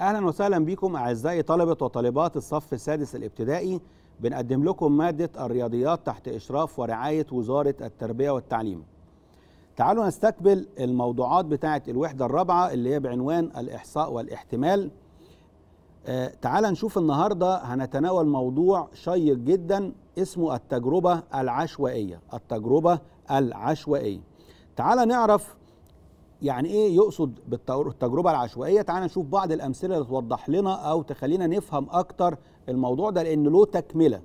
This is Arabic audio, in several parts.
اهلا وسهلا بكم اعزائي طلبه وطالبات الصف السادس الابتدائي بنقدم لكم ماده الرياضيات تحت اشراف ورعايه وزاره التربيه والتعليم تعالوا نستقبل الموضوعات بتاعه الوحده الرابعه اللي هي بعنوان الاحصاء والاحتمال آه تعال نشوف النهارده هنتناول موضوع شيق جدا اسمه التجربه العشوائيه التجربه العشوائيه تعال نعرف يعني ايه يقصد بالتجربه العشوائيه تعال نشوف بعض الامثله اللي توضح لنا او تخلينا نفهم اكتر الموضوع ده لان له تكمله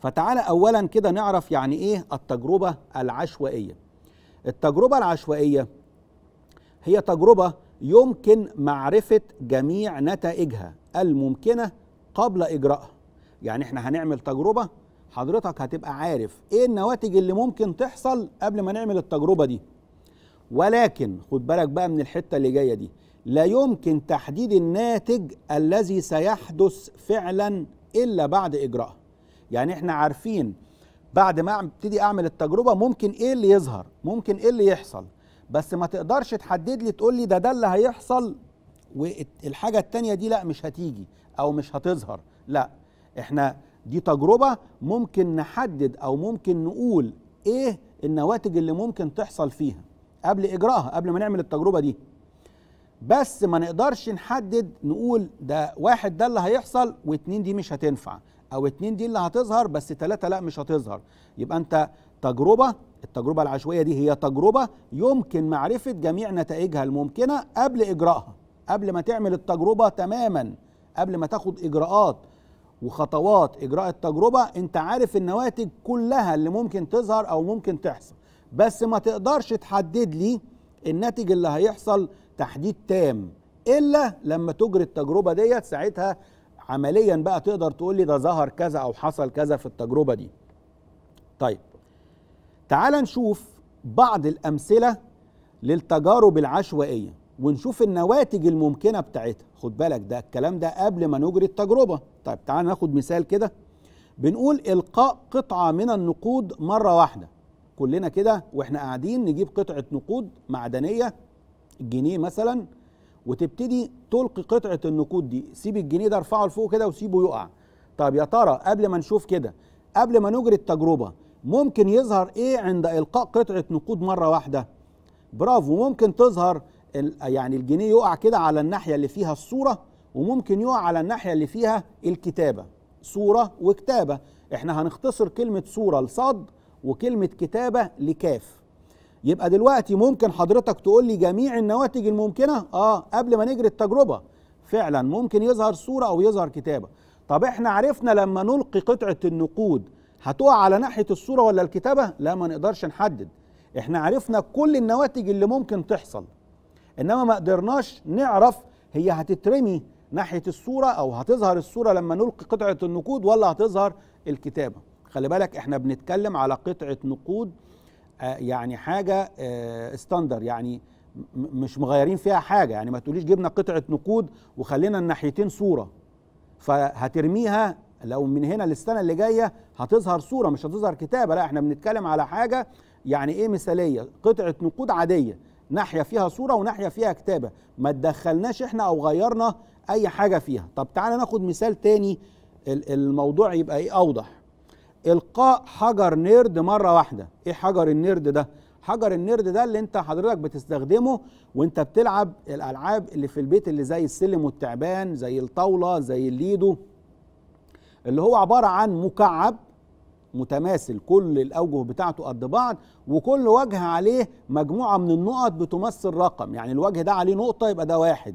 فتعالى اولا كده نعرف يعني ايه التجربه العشوائيه التجربه العشوائيه هي تجربه يمكن معرفه جميع نتائجها الممكنه قبل اجرائها يعني احنا هنعمل تجربه حضرتك هتبقى عارف ايه النواتج اللي ممكن تحصل قبل ما نعمل التجربه دي ولكن خد بالك بقى من الحته اللي جايه دي لا يمكن تحديد الناتج الذي سيحدث فعلا الا بعد اجراءه يعني احنا عارفين بعد ما ابتدي اعمل التجربه ممكن ايه اللي يظهر ممكن ايه اللي يحصل بس ما تقدرش تحدد لي تقول لي ده ده اللي هيحصل والحاجه الثانيه دي لا مش هتيجي او مش هتظهر لا احنا دي تجربه ممكن نحدد او ممكن نقول ايه النواتج اللي ممكن تحصل فيها قبل اجراها قبل ما نعمل التجربه دي بس ما نقدرش نحدد نقول ده واحد ده اللي هيحصل واتنين دي مش هتنفع او اتنين دي اللي هتظهر بس تلاتة لا مش هتظهر يبقى انت تجربة التجربة العشوائية دي هي تجربة يمكن معرفة جميع نتائجها الممكنة قبل إجراءها قبل ما تعمل التجربة تماما قبل ما تاخد إجراءات وخطوات إجراء التجربة أنت عارف النواتج كلها اللي ممكن تظهر أو ممكن تحصل بس ما تقدرش تحدد لي الناتج اللي هيحصل تحديد تام الا لما تجري التجربه ديت ساعتها عمليا بقى تقدر تقول لي ده ظهر كذا او حصل كذا في التجربه دي طيب تعال نشوف بعض الامثله للتجارب العشوائيه ونشوف النواتج الممكنه بتاعتها خد بالك ده الكلام ده قبل ما نجري التجربه طيب تعال ناخد مثال كده بنقول القاء قطعه من النقود مره واحده كلنا كده واحنا قاعدين نجيب قطعه نقود معدنيه جنيه مثلا وتبتدي تلقي قطعه النقود دي سيب الجنيه ده ارفعه لفوق كده وسيبه يقع طب يا ترى قبل ما نشوف كده قبل ما نجري التجربه ممكن يظهر ايه عند القاء قطعه نقود مره واحده برافو ممكن تظهر يعني الجنيه يقع كده على الناحيه اللي فيها الصوره وممكن يقع على الناحيه اللي فيها الكتابه صوره وكتابه احنا هنختصر كلمه صوره لصاد وكلمه كتابه لكاف يبقى دلوقتي ممكن حضرتك تقول لي جميع النواتج الممكنه اه قبل ما نجري التجربه فعلا ممكن يظهر صوره او يظهر كتابه طب احنا عرفنا لما نلقي قطعه النقود هتقع على ناحيه الصوره ولا الكتابه لا ما نقدرش نحدد احنا عرفنا كل النواتج اللي ممكن تحصل انما ما قدرناش نعرف هي هتترمي ناحيه الصوره او هتظهر الصوره لما نلقي قطعه النقود ولا هتظهر الكتابه خلي بالك احنا بنتكلم على قطعه نقود آه، يعني حاجه استاندر آه، يعني مش مغيرين فيها حاجه يعني ما تقوليش جبنا قطعه نقود وخلينا الناحيتين صوره فهترميها لو من هنا للسنه اللي جايه هتظهر صوره مش هتظهر كتابه لا احنا بنتكلم على حاجه يعني ايه مثاليه قطعه نقود عاديه ناحيه فيها صوره وناحيه فيها كتابه ما تدخلناش احنا او غيرنا اي حاجه فيها طب تعالى ناخد مثال تاني الموضوع يبقى ايه اوضح القاء حجر نيرد مره واحده ايه حجر النيرد ده حجر النيرد ده اللي انت حضرتك بتستخدمه وانت بتلعب الالعاب اللي في البيت اللي زي السلم والتعبان زي الطاوله زي الليدو اللي هو عباره عن مكعب متماثل كل الاوجه بتاعته قد بعض وكل وجه عليه مجموعه من النقط بتمثل رقم يعني الوجه ده عليه نقطه يبقى ده واحد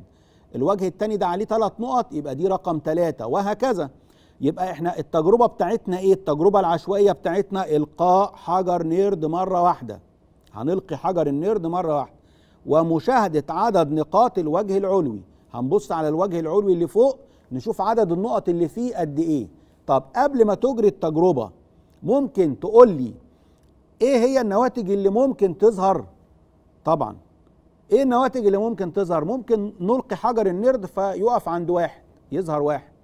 الوجه التاني ده عليه ثلاث نقط يبقى دي رقم ثلاثه وهكذا يبقى احنا التجربه بتاعتنا ايه التجربه العشوائيه بتاعتنا القاء حجر نيرد مره واحده هنلقي حجر النيرد مره واحده ومشاهده عدد نقاط الوجه العلوي هنبص على الوجه العلوي اللي فوق نشوف عدد النقط اللي فيه قد ايه طب قبل ما تجري التجربه ممكن تقول لي ايه هي النواتج اللي ممكن تظهر طبعا ايه النواتج اللي ممكن تظهر ممكن نلقي حجر النرد فيقف عند واحد يظهر واحد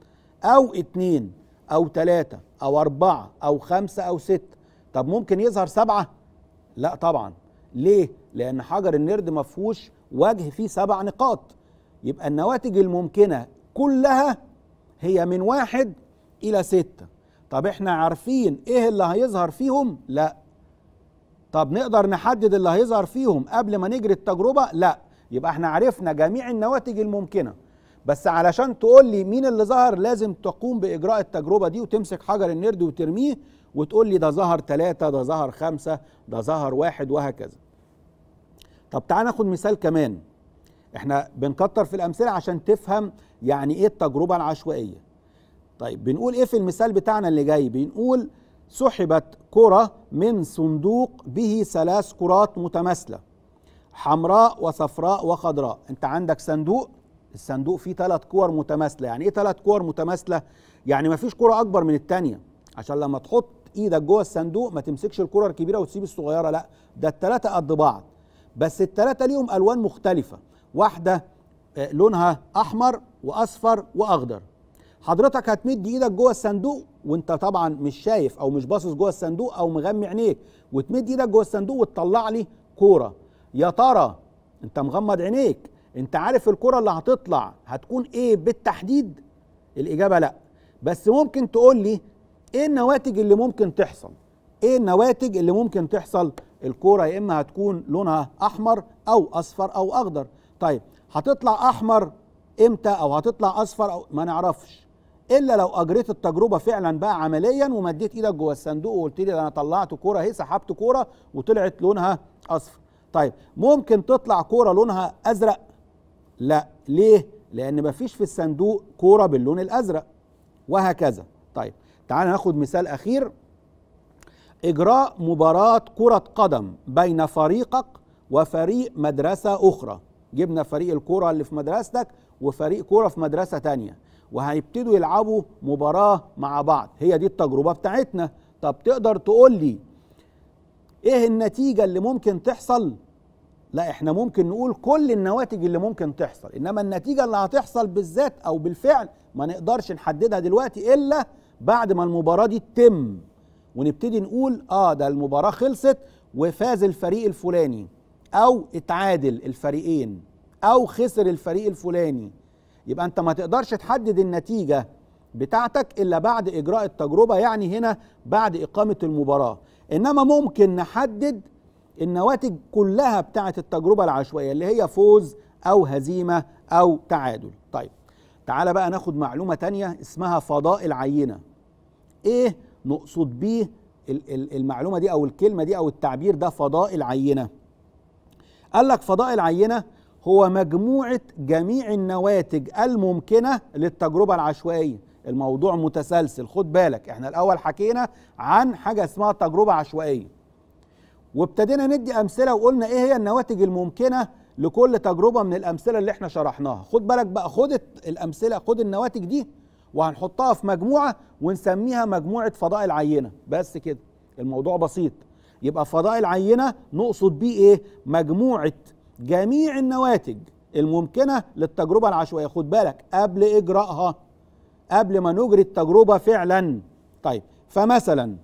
أو اتنين أو تلاتة أو أربعة أو خمسة أو ستة طب ممكن يظهر سبعة؟ لا طبعا ليه؟ لأن حجر النرد ما فيهوش وجه فيه سبع نقاط يبقى النواتج الممكنة كلها هي من واحد إلى ستة طب احنا عارفين ايه اللي هيظهر فيهم؟ لا طب نقدر نحدد اللي هيظهر فيهم قبل ما نجري التجربة؟ لا يبقى احنا عرفنا جميع النواتج الممكنه بس علشان تقول لي مين اللي ظهر لازم تقوم باجراء التجربه دي وتمسك حجر النرد وترميه وتقول لي ده ظهر ثلاثة ده ظهر خمسة ده ظهر واحد وهكذا طب تعال ناخد مثال كمان احنا بنكتر في الامثله عشان تفهم يعني ايه التجربه العشوائيه طيب بنقول ايه في المثال بتاعنا اللي جاي بنقول سحبت كره من صندوق به ثلاث كرات متماثله حمراء وصفراء وخضراء انت عندك صندوق الصندوق فيه ثلاث كور متماثله يعني ايه ثلاث كور متماثله يعني ما فيش كره اكبر من الثانيه عشان لما تحط ايدك جوه الصندوق ما تمسكش الكره الكبيره وتسيب الصغيره لا ده الثلاثه قد بعض بس الثلاثه ليهم الوان مختلفه واحده آه، لونها احمر واصفر واخضر حضرتك هتمد ايدك جوه الصندوق وانت طبعا مش شايف او مش باصص جوه الصندوق او مغمي عينيك وتمد ايدك جوه الصندوق وتطلع لي كوره يا ترى انت مغمض عينيك انت عارف الكره اللي هتطلع هتكون ايه بالتحديد الاجابه لا بس ممكن تقول لي ايه النواتج اللي ممكن تحصل ايه النواتج اللي ممكن تحصل الكوره يا اما هتكون لونها احمر او اصفر او اخضر طيب هتطلع احمر امتى او هتطلع اصفر او ما نعرفش الا لو اجريت التجربه فعلا بقى عمليا ومديت ايدك جوه الصندوق وقلت لي انا طلعت كوره اهي سحبت كوره وطلعت لونها اصفر طيب ممكن تطلع كوره لونها ازرق لا ليه لان مفيش في الصندوق كوره باللون الازرق وهكذا طيب تعال ناخد مثال اخير اجراء مباراه كره قدم بين فريقك وفريق مدرسه اخرى جبنا فريق الكوره اللي في مدرستك وفريق كوره في مدرسه تانية وهيبتدوا يلعبوا مباراه مع بعض هي دي التجربه بتاعتنا طب تقدر تقول لي ايه النتيجه اللي ممكن تحصل لا احنا ممكن نقول كل النواتج اللي ممكن تحصل انما النتيجه اللي هتحصل بالذات او بالفعل ما نقدرش نحددها دلوقتي الا بعد ما المباراه دي تتم ونبتدي نقول اه ده المباراه خلصت وفاز الفريق الفلاني او اتعادل الفريقين او خسر الفريق الفلاني يبقى انت ما تقدرش تحدد النتيجه بتاعتك الا بعد اجراء التجربه يعني هنا بعد اقامه المباراه انما ممكن نحدد النواتج كلها بتاعه التجربه العشوائيه اللي هي فوز او هزيمه او تعادل طيب تعالى بقى ناخد معلومه تانية اسمها فضاء العينه ايه نقصد بيه المعلومه دي او الكلمه دي او التعبير ده فضاء العينه قال لك فضاء العينه هو مجموعه جميع النواتج الممكنه للتجربه العشوائيه الموضوع متسلسل خد بالك احنا الاول حكينا عن حاجه اسمها تجربه عشوائيه وابتدينا ندي امثله وقلنا ايه هي النواتج الممكنه لكل تجربه من الامثله اللي احنا شرحناها خد بالك بقى خد الامثله خد النواتج دي وهنحطها في مجموعه ونسميها مجموعه فضاء العينه بس كده الموضوع بسيط يبقى فضاء العينه نقصد بيه ايه مجموعه جميع النواتج الممكنه للتجربه العشوائيه خد بالك قبل اجرائها قبل ما نجري التجربه فعلا طيب فمثلا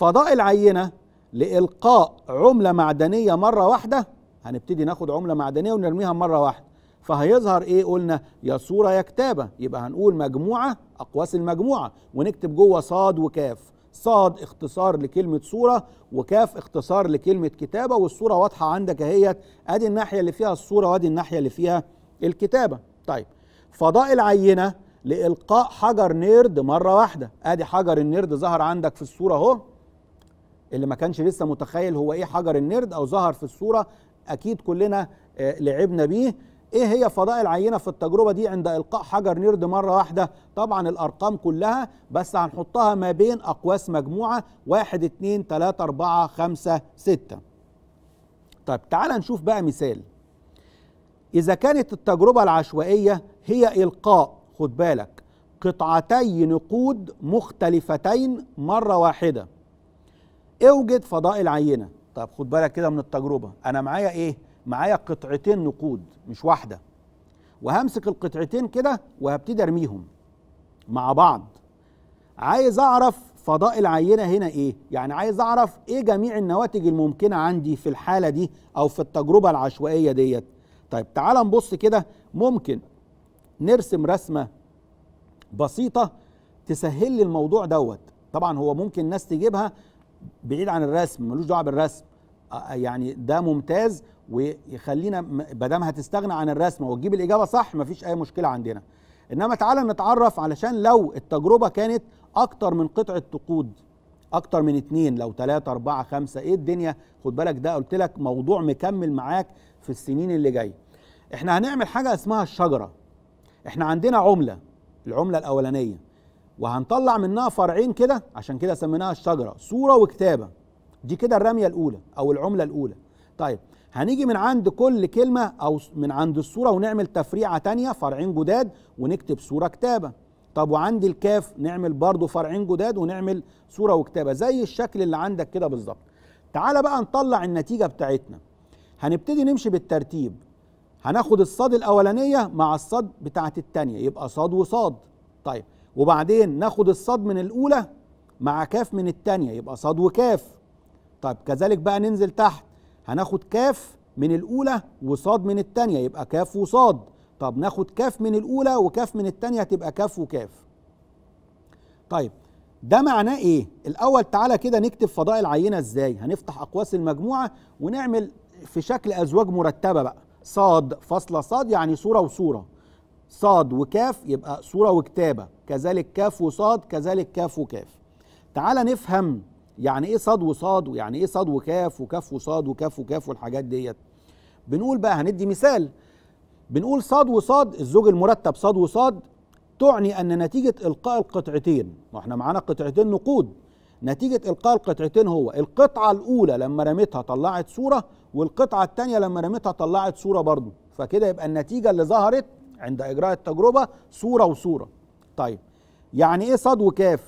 فضاء العينة لإلقاء عملة معدنية مرة واحدة هنبتدي ناخد عملة معدنية ونرميها مرة واحدة فهيظهر ايه قلنا يا صورة يا كتابة يبقى هنقول مجموعة أقواس المجموعة ونكتب جوه صاد وكاف صاد اختصار لكلمة صورة وكاف اختصار لكلمة كتابة والصورة واضحة عندك هي ادي الناحية اللي فيها الصورة وادي الناحية اللي فيها الكتابة طيب فضاء العينة لإلقاء حجر نيرد مرة واحدة ادي حجر النيرد ظهر عندك في الصورة اهو اللي ما كانش لسه متخيل هو ايه حجر النرد او ظهر في الصوره اكيد كلنا آه، لعبنا بيه ايه هي فضاء العينه في التجربه دي عند القاء حجر نيرد مره واحده طبعا الارقام كلها بس هنحطها ما بين اقواس مجموعه 1 2 3 4 5 6 طيب تعال نشوف بقى مثال اذا كانت التجربه العشوائيه هي القاء خد بالك قطعتي نقود مختلفتين مره واحده اوجد فضاء العينه طب خد بالك كده من التجربه انا معايا ايه معايا قطعتين نقود مش واحده وهمسك القطعتين كده وهبتدي ارميهم مع بعض عايز اعرف فضاء العينه هنا ايه يعني عايز اعرف ايه جميع النواتج الممكنه عندي في الحاله دي او في التجربه العشوائيه ديت طيب تعال نبص كده ممكن نرسم رسمه بسيطه تسهل لي الموضوع دوت طبعا هو ممكن ناس تجيبها بعيد عن الرسم ملوش دعوه بالرسم يعني ده ممتاز ويخلينا ما دام هتستغنى عن الرسم وتجيب الاجابه صح مفيش اي مشكله عندنا انما تعالى نتعرف علشان لو التجربه كانت اكتر من قطعه تقود اكتر من اتنين لو تلاتة اربعة خمسة ايه الدنيا خد بالك ده قلت لك موضوع مكمل معاك في السنين اللي جايه احنا هنعمل حاجه اسمها الشجره احنا عندنا عمله العمله الاولانيه وهنطلع منها فرعين كده عشان كده سميناها الشجره صوره وكتابه دي كده الرميه الاولى او العمله الاولى طيب هنيجي من عند كل كلمه او من عند الصوره ونعمل تفريعه تانية فرعين جداد ونكتب صوره كتابه طب وعند الكاف نعمل برضو فرعين جداد ونعمل صوره وكتابه زي الشكل اللي عندك كده بالظبط تعالى بقى نطلع النتيجه بتاعتنا هنبتدي نمشي بالترتيب هناخد الصاد الاولانيه مع الصاد بتاعت التانية يبقى صاد وصاد طيب وبعدين ناخد الصاد من الاولى مع كاف من الثانيه يبقى صاد وكاف طيب كذلك بقى ننزل تحت هناخد كاف من الاولى وصاد من الثانيه يبقى كاف وصاد طب ناخد كاف من الاولى وكاف من الثانيه هتبقى كاف وكاف طيب ده معناه ايه الاول تعالى كده نكتب فضاء العينه ازاي هنفتح اقواس المجموعه ونعمل في شكل ازواج مرتبه بقى صاد فاصله صاد يعني صوره وصوره صاد وكاف يبقى صورة وكتابة كذلك كاف وصاد كذلك كاف وكاف تعال نفهم يعني ايه صاد وصاد ويعني ايه صاد وكاف وكاف وصاد وكاف وكاف والحاجات ديت بنقول بقى هندي مثال بنقول صاد وصاد الزوج المرتب صاد وصاد تعني ان نتيجه القاء القطعتين واحنا معانا قطعتين نقود نتيجه القاء القطعتين هو القطعه الاولى لما رميتها طلعت صوره والقطعه الثانيه لما رميتها طلعت صوره برضه فكده يبقى النتيجه اللي ظهرت عند إجراء التجربة صورة وصورة طيب يعني إيه صاد وكاف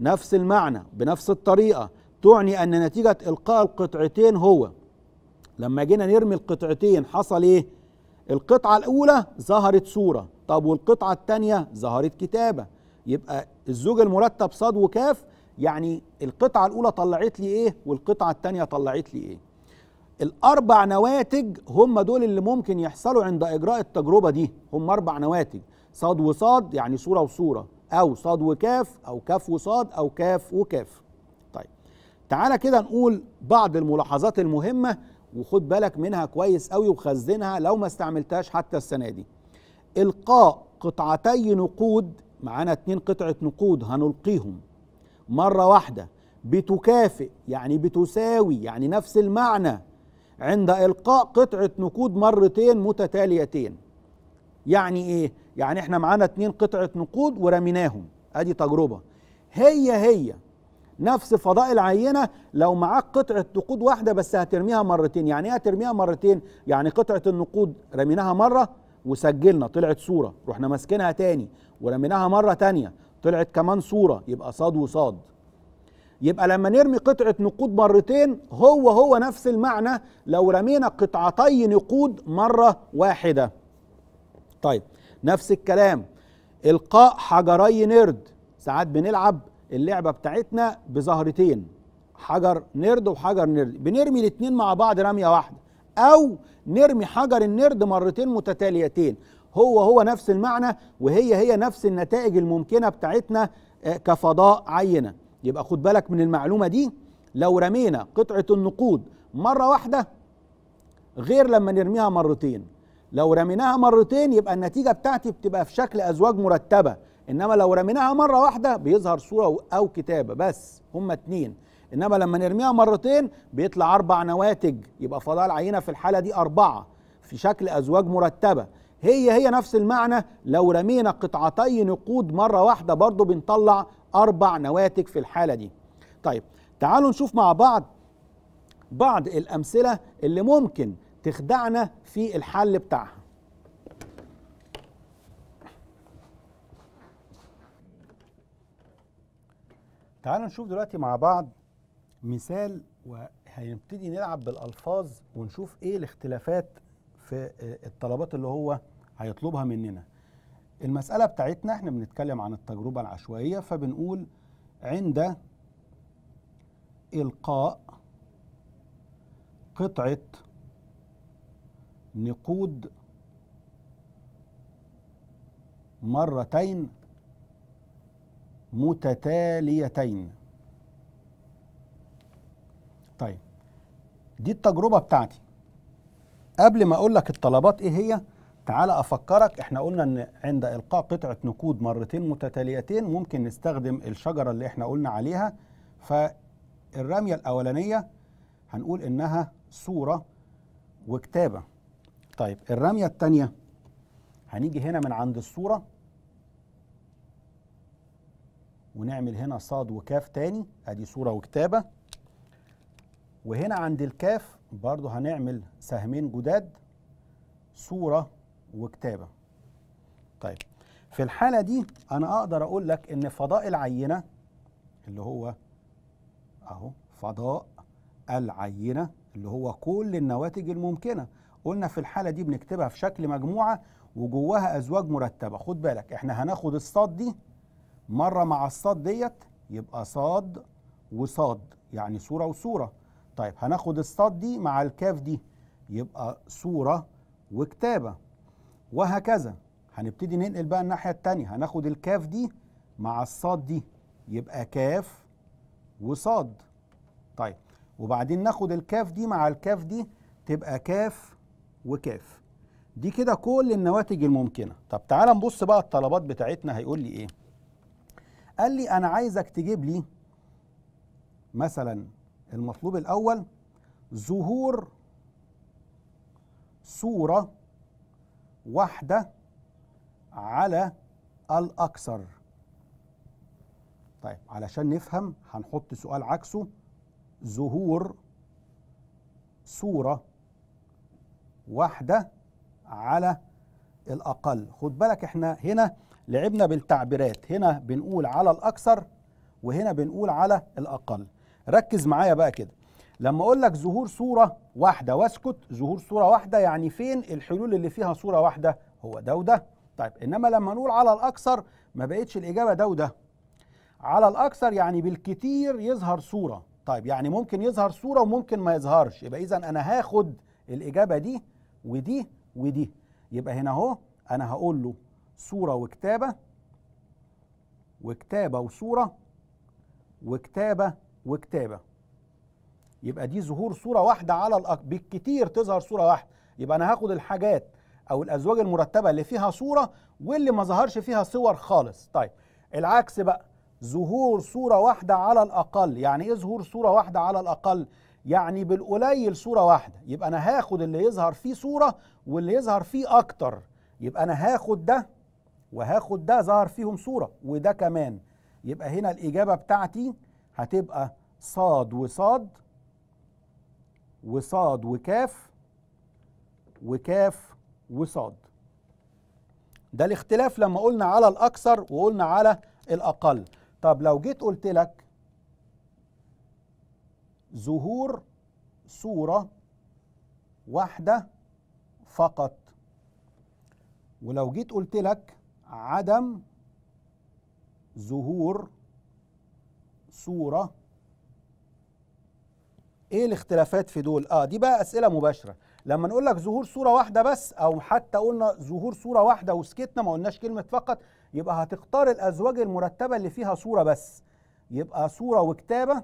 نفس المعنى بنفس الطريقة تعني أن نتيجة إلقاء القطعتين هو لما جينا نرمي القطعتين حصل إيه القطعة الأولى ظهرت صورة طب والقطعة الثانية ظهرت كتابة يبقى الزوج المرتب صاد وكاف يعني القطعة الأولى طلعت لي إيه والقطعة الثانية طلعت لي إيه الاربع نواتج هم دول اللي ممكن يحصلوا عند اجراء التجربه دي هم اربع نواتج صاد وصاد يعني صوره وصوره او صاد وكاف او كاف وصاد او كاف وكاف طيب تعالى كده نقول بعض الملاحظات المهمه وخد بالك منها كويس قوي وخزنها لو ما استعملتهاش حتى السنه دي القاء قطعتي نقود معانا اتنين قطعه نقود هنلقيهم مره واحده بتكافئ يعني بتساوي يعني نفس المعنى عند إلقاء قطعة نقود مرتين متتاليتين يعني إيه؟ يعني إحنا معانا اتنين قطعة نقود ورميناهم أدي تجربة هي هي نفس فضاء العينة لو معاك قطعة نقود واحدة بس هترميها مرتين يعني ايه هترميها مرتين يعني قطعة النقود رميناها مرة وسجلنا طلعت صورة رحنا ماسكينها تاني ورميناها مرة تانية طلعت كمان صورة يبقى صاد وصاد يبقى لما نرمي قطعة نقود مرتين هو هو نفس المعنى لو رمينا قطعتي نقود مرة واحدة طيب نفس الكلام إلقاء حجري نرد ساعات بنلعب اللعبة بتاعتنا بزهرتين حجر نرد وحجر نرد بنرمي الاتنين مع بعض رمية واحدة أو نرمي حجر النرد مرتين متتاليتين هو هو نفس المعنى وهي هي نفس النتائج الممكنة بتاعتنا آه، كفضاء عينه يبقى خد بالك من المعلومه دي لو رمينا قطعه النقود مره واحده غير لما نرميها مرتين لو رميناها مرتين يبقى النتيجه بتاعتي بتبقى في شكل ازواج مرتبه انما لو رميناها مره واحده بيظهر صوره او كتابه بس هما اتنين انما لما نرميها مرتين بيطلع اربع نواتج يبقى فضاء العينه في الحاله دي اربعه في شكل ازواج مرتبه هي هي نفس المعنى لو رمينا قطعتي نقود مرة واحدة برضو بنطلع أربع نواتج في الحالة دي طيب تعالوا نشوف مع بعض بعض الأمثلة اللي ممكن تخدعنا في الحل بتاعها تعالوا نشوف دلوقتي مع بعض مثال وهنبتدي نلعب بالألفاظ ونشوف إيه الاختلافات في آه، الطلبات اللي هو هيطلبها مننا المسألة بتاعتنا احنا بنتكلم عن التجربة العشوائية فبنقول عند إلقاء قطعة نقود مرتين متتاليتين طيب دي التجربة بتاعتي قبل ما أقول لك الطلبات إيه هي تعال أفكرك إحنا قلنا إن عند إلقاء قطعة نقود مرتين متتاليتين ممكن نستخدم الشجرة اللي إحنا قلنا عليها فالرمية الأولانية هنقول إنها صورة وكتابة طيب الرمية الثانية هنيجي هنا من عند الصورة ونعمل هنا صاد وكاف تاني ادي صورة وكتابة وهنا عند الكاف برضو هنعمل سهمين جداد صورة وكتابه طيب في الحاله دي انا اقدر اقول لك ان فضاء العينه اللي هو اهو فضاء العينه اللي هو كل النواتج الممكنه قلنا في الحاله دي بنكتبها في شكل مجموعه وجواها ازواج مرتبه خد بالك احنا هناخد الصاد دي مره مع الصاد ديت يبقى صاد وصاد يعني صوره وصوره طيب هناخد الصاد دي مع الكاف دي يبقى صوره وكتابه وهكذا هنبتدي ننقل بقى الناحية التانية هناخد الكاف دي مع الصاد دي يبقى كاف وصاد طيب وبعدين ناخد الكاف دي مع الكاف دي تبقى كاف وكاف دي كده كل النواتج الممكنة طب تعال نبص بقى الطلبات بتاعتنا هيقول لي ايه قال لي انا عايزك تجيب لي مثلا المطلوب الاول ظهور صورة واحدة على الأكثر طيب علشان نفهم هنحط سؤال عكسه ظهور صورة واحدة على الأقل خد بالك احنا هنا لعبنا بالتعبيرات هنا بنقول على الأكثر وهنا بنقول على الأقل ركز معايا بقى كده لما اقول لك ظهور صوره واحده واسكت ظهور صوره واحده يعني فين الحلول اللي فيها صوره واحده هو ده وده طيب انما لما نقول على الاكثر ما بقتش الاجابه ده وده على الاكثر يعني بالكتير يظهر صوره طيب يعني ممكن يظهر صوره وممكن ما يظهرش يبقى اذا انا هاخد الاجابه دي ودي ودي يبقى هنا اهو انا هقول له صوره وكتابه وكتابه وصوره وكتابه وكتابه يبقى دي ظهور صورة واحدة على الأقل بالكتير تظهر صورة واحدة يبقى أنا هاخد الحاجات أو الأزواج المرتبة اللي فيها صورة واللي ما ظهرش فيها صور خالص طيب العكس بقى ظهور صورة واحدة على الأقل يعني إيه ظهور صورة واحدة على الأقل يعني بالقليل صورة واحدة يبقى أنا هاخد اللي يظهر فيه صورة واللي يظهر فيه أكتر يبقى أنا هاخد ده وهاخد ده ظهر فيهم صورة وده كمان يبقى هنا الإجابة بتاعتي هتبقى صاد وصاد وصاد وكاف وكاف وصاد ده الاختلاف لما قلنا على الأكثر وقلنا على الأقل طب لو جيت قلت لك ظهور صورة واحدة فقط ولو جيت قلت لك عدم ظهور صورة ايه الاختلافات في دول اه دي بقى اسئله مباشره لما نقول لك ظهور صوره واحده بس او حتى قلنا ظهور صوره واحده وسكتنا ما قلناش كلمه فقط يبقى هتختار الازواج المرتبه اللي فيها صوره بس يبقى صوره وكتابه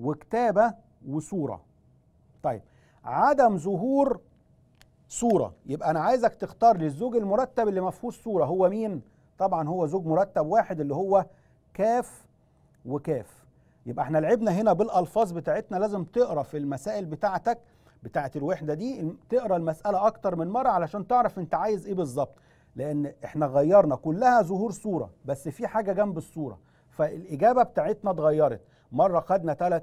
وكتابه وصوره طيب عدم ظهور صوره يبقى انا عايزك تختار للزوج المرتب اللي ما فيهوش صوره هو مين طبعا هو زوج مرتب واحد اللي هو كاف وكاف يبقى احنا لعبنا هنا بالالفاظ بتاعتنا لازم تقرا في المسائل بتاعتك بتاعت الوحده دي تقرا المساله اكتر من مره علشان تعرف انت عايز ايه بالظبط لان احنا غيرنا كلها ظهور صوره بس في حاجه جنب الصوره فالاجابه بتاعتنا اتغيرت مره خدنا ثلاث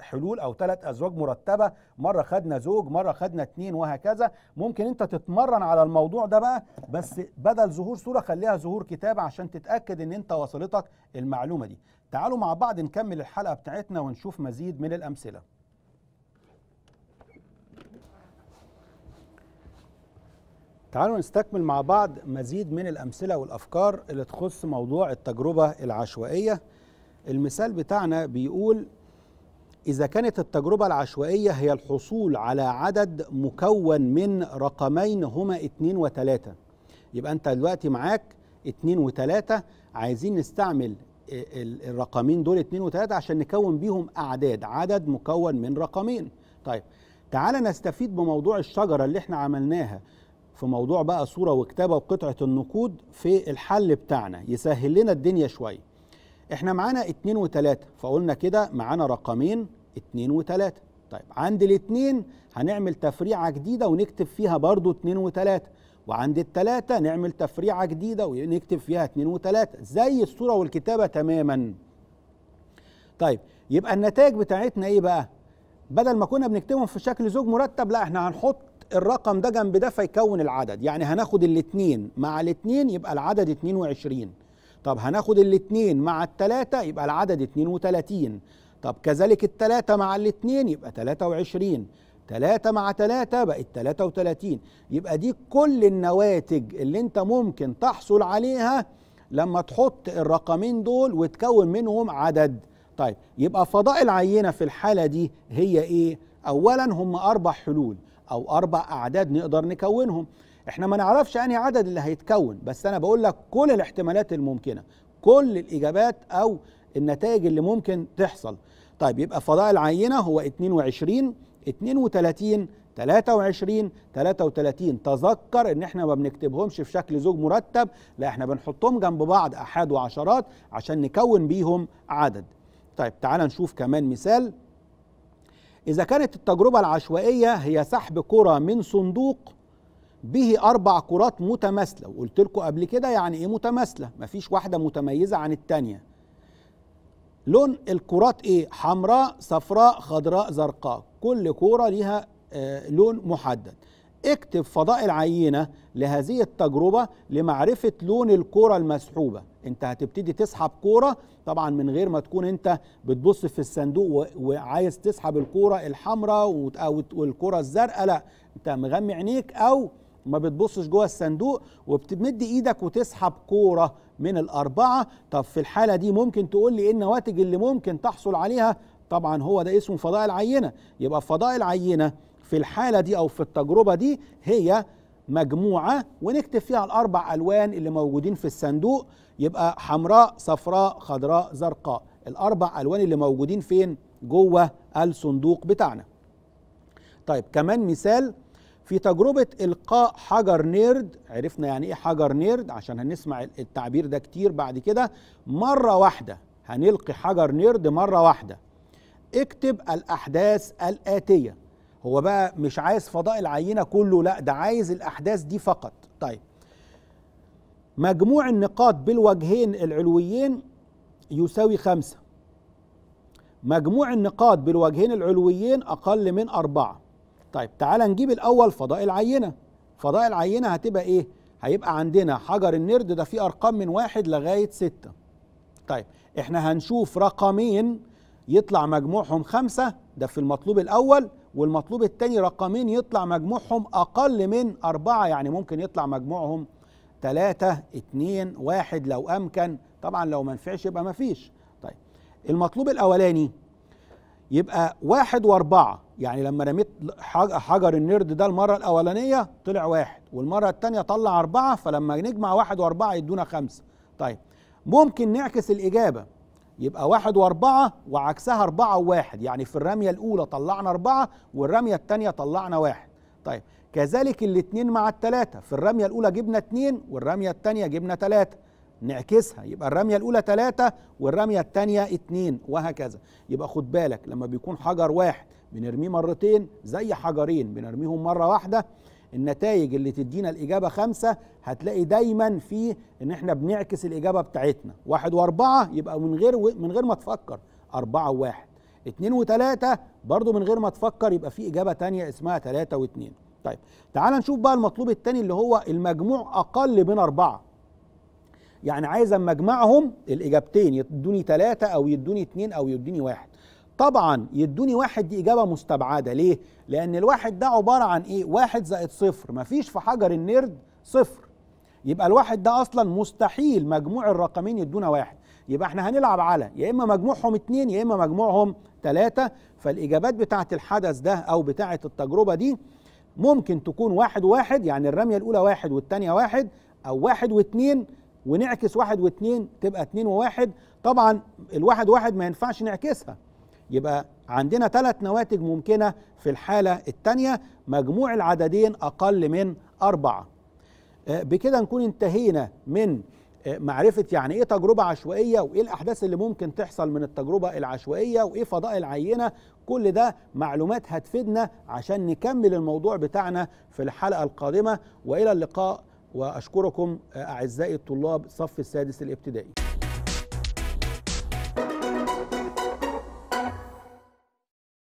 حلول او ثلاث ازواج مرتبه مره خدنا زوج مره خدنا اتنين وهكذا ممكن انت تتمرن على الموضوع ده بقى بس بدل ظهور صوره خليها ظهور كتاب عشان تتاكد ان انت وصلتك المعلومه دي تعالوا مع بعض نكمل الحلقة بتاعتنا ونشوف مزيد من الأمثلة تعالوا نستكمل مع بعض مزيد من الأمثلة والأفكار اللي تخص موضوع التجربة العشوائية المثال بتاعنا بيقول إذا كانت التجربة العشوائية هي الحصول على عدد مكون من رقمين هما اتنين وتلاتة يبقى أنت دلوقتي معاك اتنين وتلاتة عايزين نستعمل الرقمين دول اتنين وتلاته عشان نكون بيهم اعداد عدد مكون من رقمين طيب تعالى نستفيد بموضوع الشجره اللي احنا عملناها في موضوع بقى صوره وكتابه وقطعه النقود في الحل بتاعنا يسهل لنا الدنيا شويه احنا معانا اتنين وتلاته فقلنا كده معانا رقمين اتنين وتلاته طيب عند الاتنين هنعمل تفريعه جديده ونكتب فيها برضو اتنين وتلاته وعند التلاتة نعمل تفريعة جديدة ونكتب فيها اتنين وتلاتة زي الصورة والكتابة تماما طيب يبقى النتائج بتاعتنا ايه بقى بدل ما كنا بنكتبهم في شكل زوج مرتب لا احنا هنحط الرقم ده جنب ده فيكون العدد يعني هناخد الاتنين مع الاتنين يبقى العدد 22 طب هناخد الاتنين مع التلاتة يبقى العدد 32 طب كذلك التلاتة مع الاتنين يبقى 23 3 مع 3 بقت 33 يبقى دي كل النواتج اللي انت ممكن تحصل عليها لما تحط الرقمين دول وتكون منهم عدد طيب يبقى فضاء العينة في الحالة دي هي ايه اولا هم اربع حلول او اربع اعداد نقدر نكونهم احنا ما نعرفش انهي عدد اللي هيتكون بس انا بقول لك كل الاحتمالات الممكنة كل الاجابات او النتائج اللي ممكن تحصل طيب يبقى فضاء العينة هو 22 32 23 33 تذكر ان احنا ما بنكتبهمش في شكل زوج مرتب لا احنا بنحطهم جنب بعض احاد وعشرات عشان نكون بيهم عدد طيب تعالى نشوف كمان مثال اذا كانت التجربه العشوائيه هي سحب كره من صندوق به اربع كرات متماثله وقلت لكم قبل كده يعني ايه متماثله مفيش واحده متميزه عن الثانيه لون الكرات ايه حمراء صفراء خضراء زرقاء كل كوره ليها آه، لون محدد اكتب فضاء العينه لهذه التجربه لمعرفه لون الكوره المسحوبه انت هتبتدي تسحب كوره طبعا من غير ما تكون انت بتبص في الصندوق وعايز تسحب الكوره الحمراء والكوره الزرقاء لا انت مغمي عينيك او ما بتبصش جوه الصندوق وبتمد ايدك وتسحب كوره من الأربعة طب في الحالة دي ممكن تقول لي إيه النواتج اللي ممكن تحصل عليها طبعا هو ده اسمه فضاء العينة يبقى فضاء العينة في الحالة دي أو في التجربة دي هي مجموعة ونكتب فيها الأربع ألوان اللي موجودين في الصندوق يبقى حمراء صفراء خضراء زرقاء الأربع ألوان اللي موجودين فين جوه الصندوق بتاعنا طيب كمان مثال في تجربة إلقاء حجر نيرد عرفنا يعني إيه حجر نيرد عشان هنسمع التعبير ده كتير بعد كده مرة واحدة هنلقي حجر نيرد مرة واحدة اكتب الأحداث الآتية هو بقى مش عايز فضاء العينة كله لا ده عايز الأحداث دي فقط طيب مجموع النقاط بالوجهين العلويين يساوي خمسة مجموع النقاط بالوجهين العلويين أقل من أربعة طيب تعال نجيب الاول فضاء العينه فضاء العينه هتبقى ايه هيبقى عندنا حجر النرد ده فيه ارقام من واحد لغايه ستة طيب احنا هنشوف رقمين يطلع مجموعهم خمسة ده في المطلوب الاول والمطلوب الثاني رقمين يطلع مجموعهم اقل من أربعة يعني ممكن يطلع مجموعهم ثلاثة اتنين واحد لو امكن طبعا لو ما نفعش يبقى ما فيش طيب المطلوب الاولاني يبقى واحد واربعة يعني لما رميت حجر النرد ده المرة الأولانية طلع واحد والمرة التانية طلع أربعة فلما نجمع واحد وأربعة يدونا خمسة طيب ممكن نعكس الإجابة يبقى واحد وأربعة وعكسها أربعة وواحد يعني في الرمية الأولى طلعنا أربعة والرمية التانية طلعنا واحد طيب كذلك الاتنين مع التلاتة في الرمية الأولى جبنا اتنين والرمية التانية جبنا تلاتة نعكسها يبقى الرمية الأولى ثلاثة والرمية الثانية اثنين وهكذا يبقى خد بالك لما بيكون حجر واحد بنرميه مرتين زي حجرين بنرميهم مرة واحدة النتائج اللي تدينا الإجابة خمسة هتلاقي دايما في إن إحنا بنعكس الإجابة بتاعتنا واحد وأربعة يبقى من غير و... من غير ما تفكر أربعة وواحد اتنين وتلاتة برضو من غير ما تفكر يبقى في إجابة تانية اسمها تلاتة واتنين طيب تعال نشوف بقى المطلوب التاني اللي هو المجموع أقل من أربعة يعني عايز اما اجمعهم الاجابتين يدوني ثلاثه او يدوني اثنين او يدوني واحد طبعا يدوني واحد دي اجابه مستبعده ليه لان الواحد ده عباره عن ايه واحد زائد صفر مفيش في حجر النرد صفر يبقى الواحد ده اصلا مستحيل مجموع الرقمين يدونا واحد يبقى احنا هنلعب على يا اما مجموعهم اثنين يا اما مجموعهم ثلاثة فالاجابات بتاعه الحدث ده او بتاعه التجربه دي ممكن تكون واحد واحد يعني الرميه الاولى واحد والثانيه واحد او واحد واثنين ونعكس واحد واثنين تبقى اثنين وواحد طبعا الواحد واحد ما ينفعش نعكسها يبقى عندنا ثلاث نواتج ممكنة في الحالة الثانية مجموع العددين أقل من أربعة آه، بكده نكون انتهينا من آه، معرفة يعني إيه تجربة عشوائية وإيه الأحداث اللي ممكن تحصل من التجربة العشوائية وإيه فضاء العينة كل ده معلومات هتفيدنا عشان نكمل الموضوع بتاعنا في الحلقة القادمة وإلى اللقاء واشكركم اعزائي الطلاب صف السادس الابتدائي